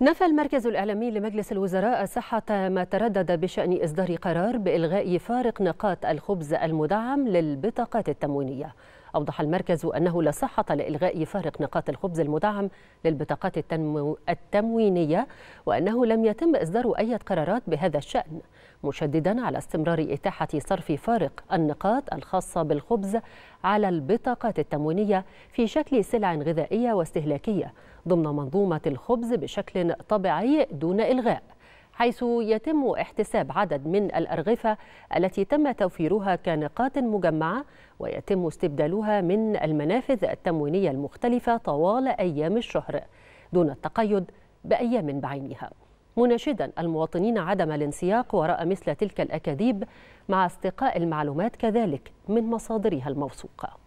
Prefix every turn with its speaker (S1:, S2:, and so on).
S1: نفى المركز الإعلامي لمجلس الوزراء صحة ما تردد بشأن إصدار قرار بإلغاء فارق نقاط الخبز المدعم للبطاقات التموينية أوضح المركز أنه لا صحة لإلغاء فارق نقاط الخبز المدعم للبطاقات التنمو التموينية وأنه لم يتم إصدار أي قرارات بهذا الشأن مشددا على استمرار إتاحة صرف فارق النقاط الخاصة بالخبز على البطاقات التموينية في شكل سلع غذائية واستهلاكية ضمن منظومة الخبز بشكل طبيعي دون إلغاء حيث يتم احتساب عدد من الأرغفة التي تم توفيرها كنقاط مجمعة ويتم استبدالها من المنافذ التموينية المختلفة طوال أيام الشهر دون التقيد بأيام بعينها مناشدا المواطنين عدم الانسياق وراء مثل تلك الأكاذيب مع استقاء المعلومات كذلك من مصادرها الموثوقه